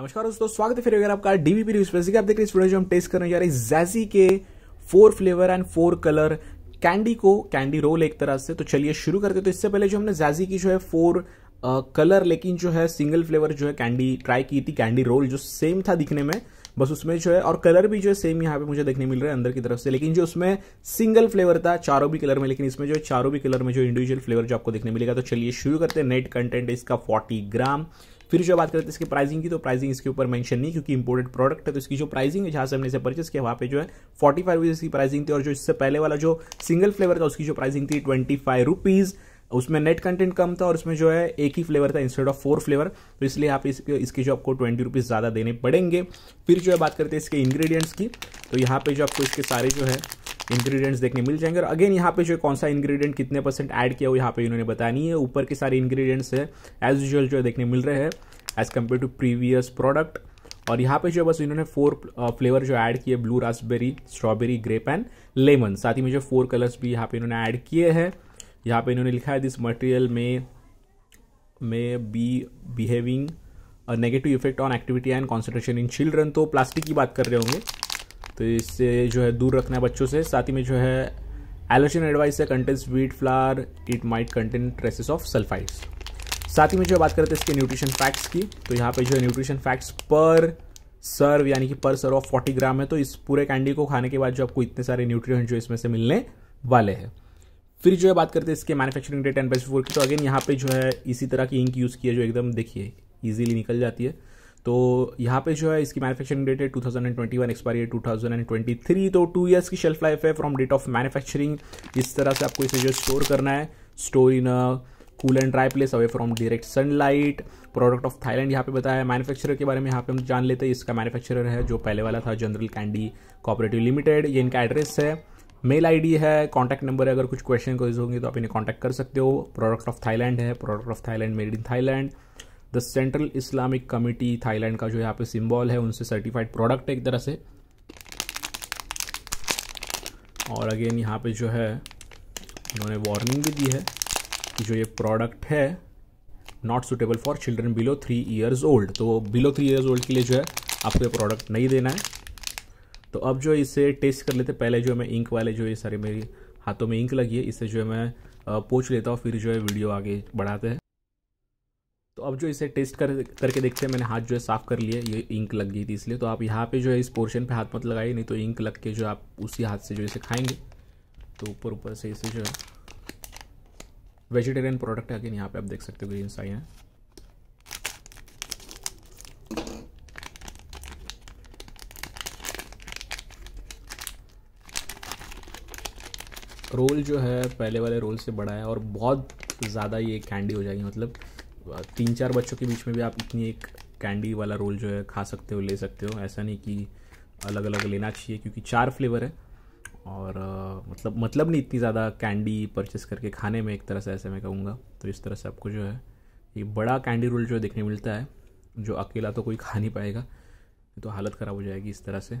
नमस्कार दोस्तों स्वागत है फिर अगर आपका डीवीपी न्यूज पे आप देख रहे हैं हम टेस्ट करने जा रहे हैं जैजी के four flavour and four colour candy को कैंडी रोल एक तरह से तो चलिए शुरू करते तो इससे पहले जो हमने जैजी की जो है फोर कलर लेकिन जो है सिंगल फ्लेवर जो है कैंडी ट्राई की थी कैंडी रोल जो सेम था दिखने में बस उसमें जो है और कलर भी जो है सेम यहाँ पे मुझे देखने मिल रहा है अंदर की तरफ से लेकिन जो उसमें सिंगल फ्लेवर था चारों भी कलर में लेकिन इसमें जो है चारों भी कलर में जो इंडिविजुअल फ्लेवर जो आपको देखने मिलेगा तो चलिए शुरू करते हैं नेट कंटेंट इसका 40 ग्राम फिर जो बात करते हैं तो इसकी प्राइसिंग की तो प्राइसिंग इसके ऊपर मैंशन नहीं क्योंकि इंपोर्टेड प्रोडक्ट है तो इसकी जो प्राइसिंग है जहाँ से हमने इसे परचेस किया वहाँ पे जो है फोर्टी फाइव रुपीज़ की प्राइसिंग थी और जो इससे पहले वाला जो सिंगल फ्लेवर था उसकी जो प्राइसिंग थी ट्वेंटी फाइव रुपीज़ उसमें नेट कंटेंट कम था और उसमें जो है एक ही फ्लेवर था इंस्टेड ऑफ फोर फ्लेवर तो इसलिए आप इसके इसके जो आपको ट्वेंटी रुपीज़ ज़्यादा देने पड़ेंगे फिर जो है बात करते हैं इसके इंग्रेडिएंट्स की तो यहाँ पे जो आपको इसके सारे जो है इंग्रीडियंट्स देखने मिल जाएंगे और अगेन यहाँ पे जो कौन सा इंग्रीडियंट कितने परसेंट ऐड किया हुआ यहाँ पे इन्होंने बताया नहीं है ऊपर के सारे इंग्रीडियंट्स है एज यूजल जो देखने मिल रहे हैं as compared to previous product और यहाँ पे जो बस इन्होंने फोर फ्लेवर जो ऐड किए blue raspberry strawberry grape and lemon साथ ही में जो फोर कलर्स भी यहाँ पे इन्होंने ऐड किए हैं यहाँ पे इन्होंने लिखा है दिस मटेरियल में में be behaving negative effect on activity and concentration in children तो प्लास्टिक की बात कर रहे होंगे तो इससे जो है दूर रखना है बच्चों से साथ ही में जो है एलर्जन एडवाइस है contains wheat flour it might contain traces of sulphides साथ ही में जो बात करते हैं तो इसके न्यूट्रिशन फैक्ट्स की तो यहाँ पे जो है न्यूट्रिशन फैक्ट्स पर सर्व यानी कि पर सर्व ऑफ फोर्टी ग्राम है तो इस पूरे कैंडी को खाने के बाद जो आपको इतने सारे न्यूट्रिएंट जो इसमें से मिलने वाले हैं फिर जो है बात करते हैं इसके मैन्युफैक्चरिंग डेट एंड बेस्ट की तो अगेन यहाँ पे जो है इसी तरह की इंक यूज़ किया जो एकदम देखिए ईजिली निकल जाती है तो यहाँ पे जो है इसकी मैन्युफैक्चरिंग डेट है 2021 एक्सपायरी है 2023 तो टू इयर्स की शेल्फ लाइफ है फ्रॉम डेट ऑफ मैन्युफैक्चरिंग इस तरह से आपको इसे जो स्टोर करना है store in cool and dry place away from direct sunlight product of Thailand यहाँ पे बताया मैन्युफैक्चरर के बारे में यहाँ पे हम जान लेते हैं इसका मैन्युफैक्चरर है जो पहले वाला था जनरल कैंडी कॉपरेटिव लिमिटेड ये इनका एड्रेस है मेल आईडी है कॉन्टैक्ट नंबर है अगर कुछ क्वेश्चन क्वेज होंगे तो आप इन्हें कॉन्टैक्ट कर सकते हो प्रोडक्ट ऑफ थाईलैंड है product of Thailand made in Thailand the central Islamic committee Thailand का जो यहाँ पे सिम्बॉल है उनसे सर्टिफाइड प्रोडक्ट है एक तरह से और अगेन यहाँ पे जो है उन्होंने वार्निंग भी दी है कि जो ये प्रोडक्ट है not suitable for children below three years old तो बिलो थ्री ईयर्स ओल्ड के लिए जो है आपको ये प्रोडक्ट नहीं देना है तो अब जो इसे टेस्ट कर लेते पहले जो मैं इंक वाले जो ये सारे मेरी हाथों में इंक लगी है इससे जो है मैं पूछ लेता हूँ फिर जो है वीडियो आगे बढ़ाते हैं तो अब जो इसे टेस्ट कर करके देखते हैं मैंने हाथ जो है साफ़ कर लिए ये इंक लग गई थी इसलिए तो आप यहाँ पे जो है इस पोर्शन पे हाथ मत लगाइए नहीं तो इंक लग के जो आप उसी हाथ से जो इसे खाएंगे तो ऊपर ऊपर से इसे जो है वेजिटेरियन प्रोडक्ट है अगेन यहाँ पे आप देख सकते हो ग्रीन साइन है रोल जो है पहले वाले रोल से बड़ा है और बहुत ज़्यादा ये कैंडी हो जाएगी मतलब तीन चार बच्चों के बीच में भी आप इतनी एक कैंडी वाला रोल जो है खा सकते हो ले सकते हो ऐसा नहीं कि अलग अलग लेना चाहिए क्योंकि चार फ्लेवर है और आ, मतलब मतलब नहीं इतनी ज़्यादा कैंडी परचेस करके खाने में एक तरह से ऐसे मैं कहूँगा तो इस तरह से आपको जो है ये बड़ा कैंडी रोल जो है देखने मिलता है जो अकेला तो कोई खा नहीं पाएगा तो हालत ख़राब हो जाएगी इस तरह से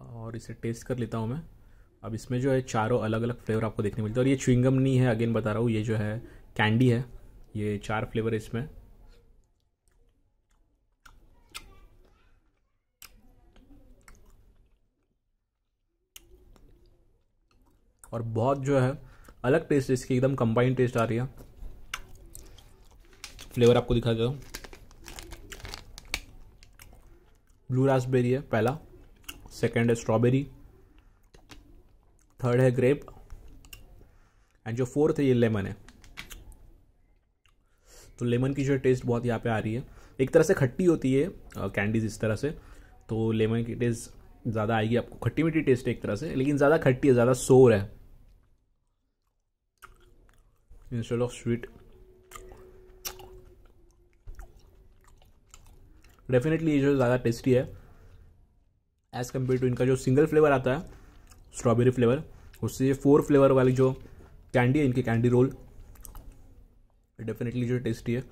और इसे टेस्ट कर लेता हूँ मैं अब इसमें जो है चारों अलग अलग फ्लेवर आपको देखने मिलते हैं और ये च्विंगम नहीं है अगेन बता रहा हूँ ये जो है कैंडी है ये चार फ्लेवर है इसमें और बहुत जो है अलग टेस्ट इसकी एकदम कंबाइंड टेस्ट आ रही है फ्लेवर आपको दिखा देता हूँ ब्लू रास्पबेरी है पहला सेकेंड है स्ट्रॉबेरी थर्ड है ग्रेप एंड जो फोर्थ है ये लेमन है तो लेमन की जो टेस्ट बहुत यहाँ पे आ रही है एक तरह से खट्टी होती है कैंडीज इस तरह से तो लेमन की टेस्ट ज़्यादा आएगी आपको खट्टी मीठी टेस्ट है एक तरह से लेकिन ज़्यादा खट्टी है ज़्यादा सोर है इंस्टेड ऑफ स्वीट डेफिनेटली ये जो ज़्यादा टेस्टी है एज़ कम्पेयर टू इनका जो सिंगल फ्लेवर आता है स्ट्रॉबेरी फ्लेवर उससे ये फोर फ्लेवर वाली जो कैंडी है इनकी कैंडी रोल डेफिनेटली जो टेस्टी है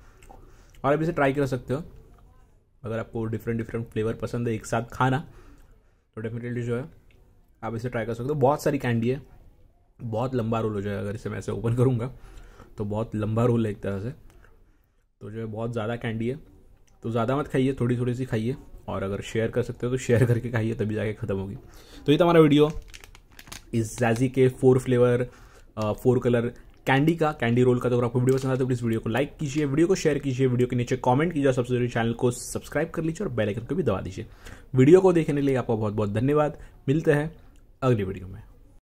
और आप इसे ट्राई कर सकते हो अगर आपको डिफरेंट डिफरेंट फ्लेवर पसंद है एक साथ खाना तो डेफिनेटली जो है आप इसे ट्राई कर सकते हो बहुत सारी कैंडी है बहुत लंबा रोल हो जाएगा अगर इसे मैं ऐसे ओपन करूँगा तो बहुत लंबा रोल है एक तरह से तो जो है बहुत ज़्यादा कैंडी है तो ज़्यादा मत खाइए थोड़ी थोड़ी सी खाइए और अगर शेयर कर सकते हो तो शेयर करके खाइए तभी जाके ख़त्म होगी तो ये था हमारा वीडियो इस जैजी के four flavour four colour candy का कैंडी रोल का तो अगर आपको वीडियो पसंद आता है तो इस वीडियो को लाइक कीजिए वीडियो को शेयर कीजिए वीडियो के नीचे कमेंट कीजिए और सबसे जरूरी चैनल को सब्सक्राइब कर लीजिए और बेल आइकन को भी दबा दीजिए वीडियो को देखने के लिए आपका बहुत बहुत धन्यवाद मिलते हैं अगली वीडियो में